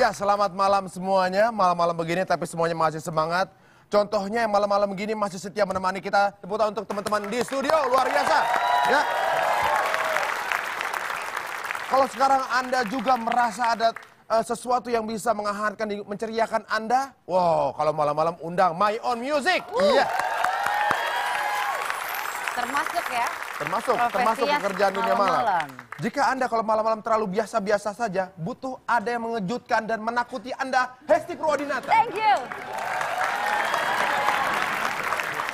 Iya, selamat malam semuanya. Malam-malam begini tapi semuanya masih semangat. Contohnya yang malam-malam begini masih setia menemani kita. Tepuk untuk teman-teman di studio, luar biasa. Ya. Kalau sekarang Anda juga merasa ada uh, sesuatu yang bisa menghangatkan, menceriakan Anda, wow, kalau malam-malam undang My Own Music. Uh. Yeah. Termasuk ya? Termasuk, Profesi termasuk ya, pekerjaan dunia malam. Jika Anda kalau malam-malam terlalu biasa-biasa saja, butuh ada yang mengejutkan dan menakuti Anda, Hesti Purwadinata. Thank you.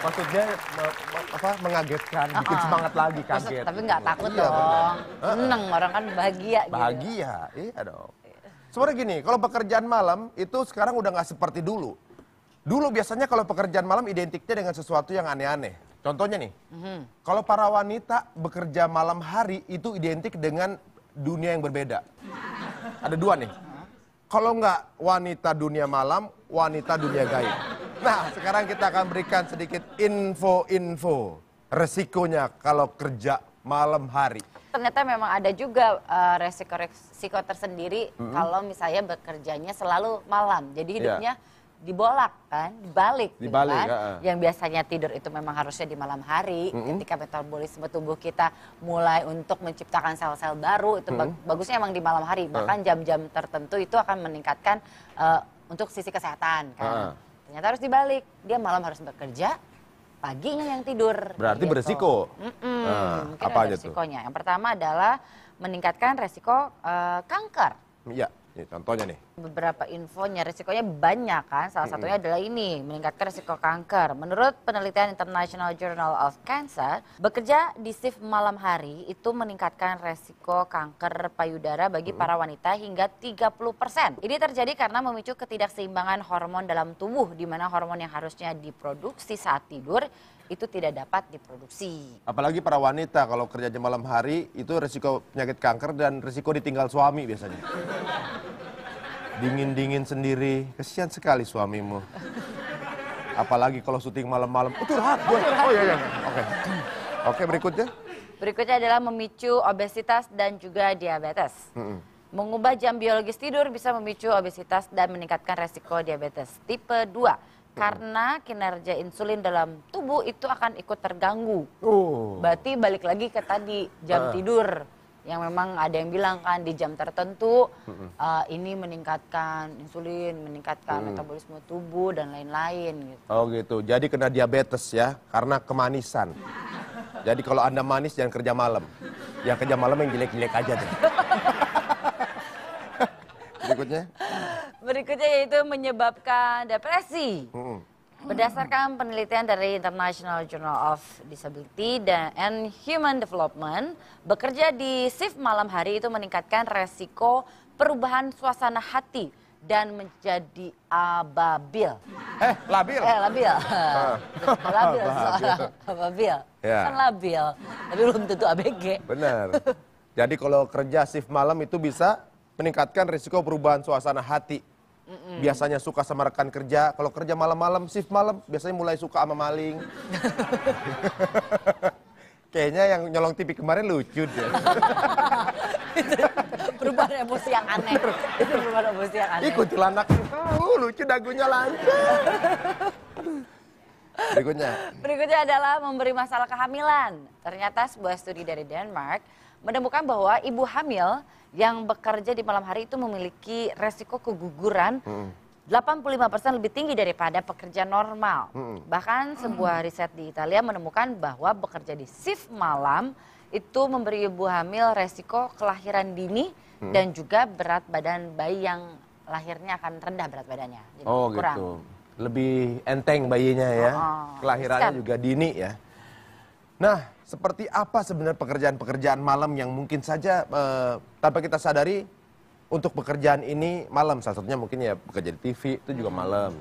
Maksudnya me, me, apa mengagetkan, uh -uh. bikin ah. semangat lagi kaget. Maksud, tapi nggak iya, takut iya, dong. Seneng, uh -uh. orang kan bahagia. Gitu. Bahagia, gitu. iya dong. Sebenarnya gini, kalau pekerjaan malam itu sekarang udah nggak seperti dulu. Dulu biasanya kalau pekerjaan malam identiknya dengan sesuatu yang aneh-aneh. Contohnya nih, mm-hmm. kalau para wanita bekerja malam hari itu identik dengan dunia yang berbeda. Ada dua nih. Kalau nggak wanita dunia malam, wanita dunia gaib. Nah, sekarang kita akan berikan sedikit info-info resikonya kalau kerja malam hari. Ternyata memang ada juga resiko eh, resiko-resiko tersendiri mm-hmm. kalau misalnya bekerjanya selalu malam. Jadi hidupnya yeah dibolak kan, dibalik, gitu dibalik kan? Ya. Yang biasanya tidur itu memang harusnya di malam hari, mm -hmm. ketika metabolisme tubuh kita mulai untuk menciptakan sel-sel baru itu mm -hmm. bagusnya emang di malam hari. Bahkan jam-jam uh. tertentu itu akan meningkatkan uh, untuk sisi kesehatan kan. Uh. Ternyata harus dibalik, dia malam harus bekerja, paginya yang tidur. Berarti gitu. beresiko. Mm -mm. Uh, apa aja resikonya. Yang pertama adalah meningkatkan resiko uh, kanker. Iya, contohnya nih beberapa infonya risikonya banyak kan salah satunya mm -hmm. adalah ini meningkatkan risiko kanker menurut penelitian International Journal of Cancer bekerja di shift malam hari itu meningkatkan risiko kanker payudara bagi mm -hmm. para wanita hingga 30% ini terjadi karena memicu ketidakseimbangan hormon dalam tubuh di mana hormon yang harusnya diproduksi saat tidur itu tidak dapat diproduksi. Apalagi para wanita kalau kerja jam malam hari itu risiko penyakit kanker dan risiko ditinggal suami biasanya. dingin-dingin sendiri. Kesian sekali suamimu. Apalagi kalau syuting malam-malam. Oh, curhat gue. Oh iya, iya. Oke. Okay. okay, berikutnya. Berikutnya adalah memicu obesitas dan juga diabetes. Mm -hmm. Mengubah jam biologis tidur bisa memicu obesitas dan meningkatkan resiko diabetes tipe 2 karena kinerja insulin dalam tubuh itu akan ikut terganggu. Oh. Berarti balik lagi ke tadi jam uh. tidur yang memang ada yang bilang kan di jam tertentu hmm. uh, ini meningkatkan insulin, meningkatkan mm. metabolisme tubuh dan lain-lain gitu. Oh gitu. Jadi kena diabetes ya karena kemanisan. Jadi kalau Anda manis jangan kerja malam. Yang kerja malam yang jelek-jelek aja deh. Berikutnya? Berikutnya yaitu menyebabkan depresi. Hmm. Berdasarkan penelitian dari International Journal of Disability and Human Development, bekerja di shift malam hari itu meningkatkan resiko perubahan suasana hati dan menjadi ababil. Eh, labil. Eh, labil. Ah. labil ababil. Ya. Kan labil, tapi belum tentu ABG. Benar. Jadi kalau kerja shift malam itu bisa meningkatkan risiko perubahan suasana hati Hmm. biasanya suka sama rekan kerja kalau kerja malam-malam shift malam biasanya mulai suka sama maling kayaknya yang nyolong TV kemarin lucu deh perubahan emosi yang aneh itu perubahan emosi yang aneh ikut anak tahu oh, lucu dagunya lancar berikutnya berikutnya adalah memberi masalah kehamilan ternyata sebuah studi dari Denmark menemukan bahwa ibu hamil yang bekerja di malam hari itu memiliki resiko keguguran hmm. 85% lebih tinggi daripada pekerja normal. Hmm. Bahkan sebuah riset di Italia menemukan bahwa bekerja di shift malam itu memberi ibu hamil resiko kelahiran dini hmm. dan juga berat badan bayi yang lahirnya akan rendah berat badannya. Jadi oh kurang. gitu. Lebih enteng bayinya ya. Oh, Kelahirannya juga dini ya. Nah, seperti apa sebenarnya pekerjaan-pekerjaan malam yang mungkin saja eh, tanpa kita sadari untuk pekerjaan ini malam salah satunya mungkin ya bekerja di TV itu juga malam.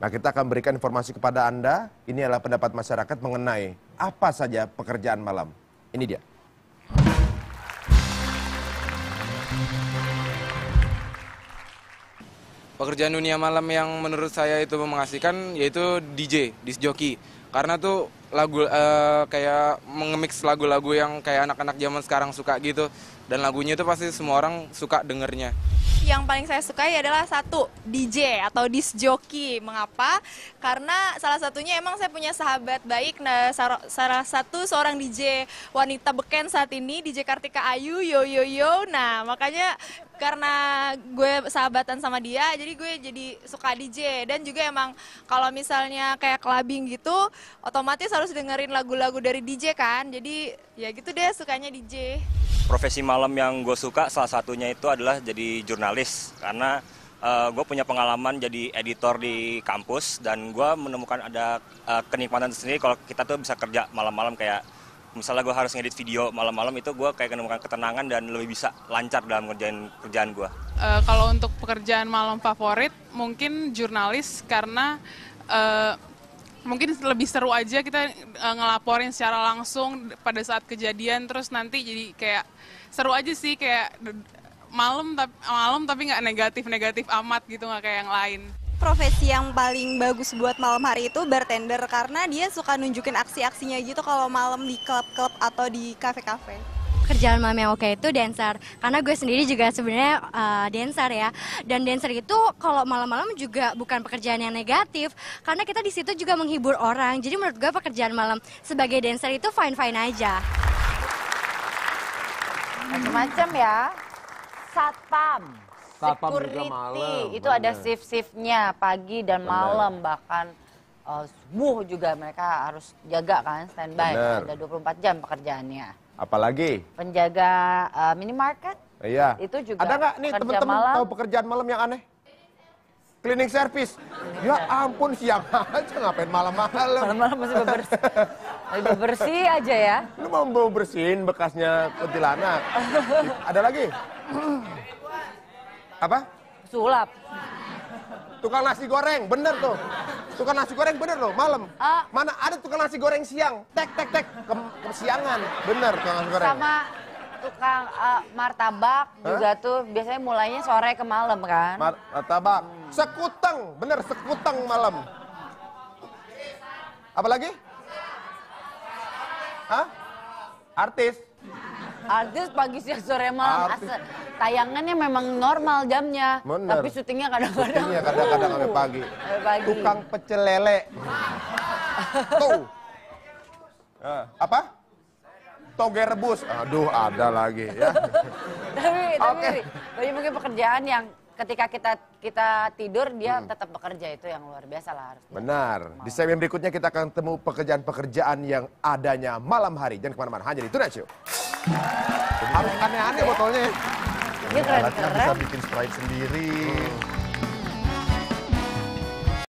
Nah, kita akan berikan informasi kepada Anda. Ini adalah pendapat masyarakat mengenai apa saja pekerjaan malam. Ini dia. Pekerjaan dunia malam yang menurut saya itu mengasihkan yaitu DJ, disjoki karena tuh lagu uh, kayak mengemix lagu-lagu yang kayak anak-anak zaman sekarang suka gitu dan lagunya itu pasti semua orang suka dengernya. Yang paling saya sukai ya adalah satu DJ atau disc jockey. Mengapa? Karena salah satunya emang saya punya sahabat baik nah salah satu seorang DJ wanita beken saat ini DJ Kartika Ayu yo yo yo. Nah, makanya karena gue sahabatan sama dia jadi gue jadi suka DJ dan juga emang kalau misalnya kayak clubbing gitu otomatis harus dengerin lagu-lagu dari DJ kan jadi ya gitu deh sukanya DJ Profesi malam yang gue suka salah satunya itu adalah jadi jurnalis karena uh, gue punya pengalaman jadi editor di kampus dan gue menemukan ada uh, kenikmatan sendiri kalau kita tuh bisa kerja malam-malam kayak misalnya gue harus ngedit video malam-malam itu gue kayak menemukan ketenangan dan lebih bisa lancar dalam ngerjain kerjaan gue. Uh, kalau untuk pekerjaan malam favorit mungkin jurnalis karena uh, mungkin lebih seru aja kita uh, ngelaporin secara langsung pada saat kejadian terus nanti jadi kayak seru aja sih kayak malam tapi malam tapi nggak negatif negatif amat gitu nggak kayak yang lain profesi yang paling bagus buat malam hari itu bartender karena dia suka nunjukin aksi-aksinya gitu kalau malam di klub-klub atau di kafe-kafe. Pekerjaan mami yang oke itu dancer karena gue sendiri juga sebenarnya uh, dancer ya dan dancer itu kalau malam-malam juga bukan pekerjaan yang negatif karena kita di situ juga menghibur orang jadi menurut gue pekerjaan malam sebagai dancer itu fine fine aja macam-macam ya satpam security malam, itu bener. ada shift-shiftnya pagi dan malam bahkan uh, subuh juga mereka harus jaga kan standby ada 24 jam pekerjaannya Apalagi? Penjaga uh, minimarket. Iya. Itu juga. Ada nggak nih teman-teman tahu pekerjaan malam yang aneh? Klinik service. Ya ampun siang aja ngapain malam-malam. Malam-malam masih bebersih. bebersih aja ya. Lu mau mau bersihin bekasnya kuntilanak. Ada lagi? Apa? Sulap. Tukang nasi goreng, bener tuh. Tukang nasi goreng bener loh, malam. Uh, Mana ada tukang nasi goreng siang, tek tek tek, ke, ke siangan, bener tukang nasi goreng. Sama tukang uh, martabak huh? juga tuh biasanya mulainya sore ke malam kan. Mar martabak, sekuteng, bener sekuteng malam. Apalagi? Hah? Artis. Artis pagi siang sore malam. Artis tayangannya memang normal jamnya, Bener. tapi syutingnya kadang-kadang. Syutingnya kadang-kadang sampai uh. pagi. pagi. Tukang pecel lele. Tuh. Eh. Apa? Toge rebus. Aduh, ada lagi ya. tapi, tapi okay. banyak mungkin pekerjaan yang ketika kita kita tidur dia hmm. tetap bekerja itu yang luar biasa lah harus. Benar. Malam. Di segmen berikutnya kita akan temu pekerjaan-pekerjaan yang adanya malam hari. Jangan kemana-mana, hanya di Tunasio. Harus aneh-aneh botolnya dia keren-keren. bisa bikin sprite sendiri. Hmm.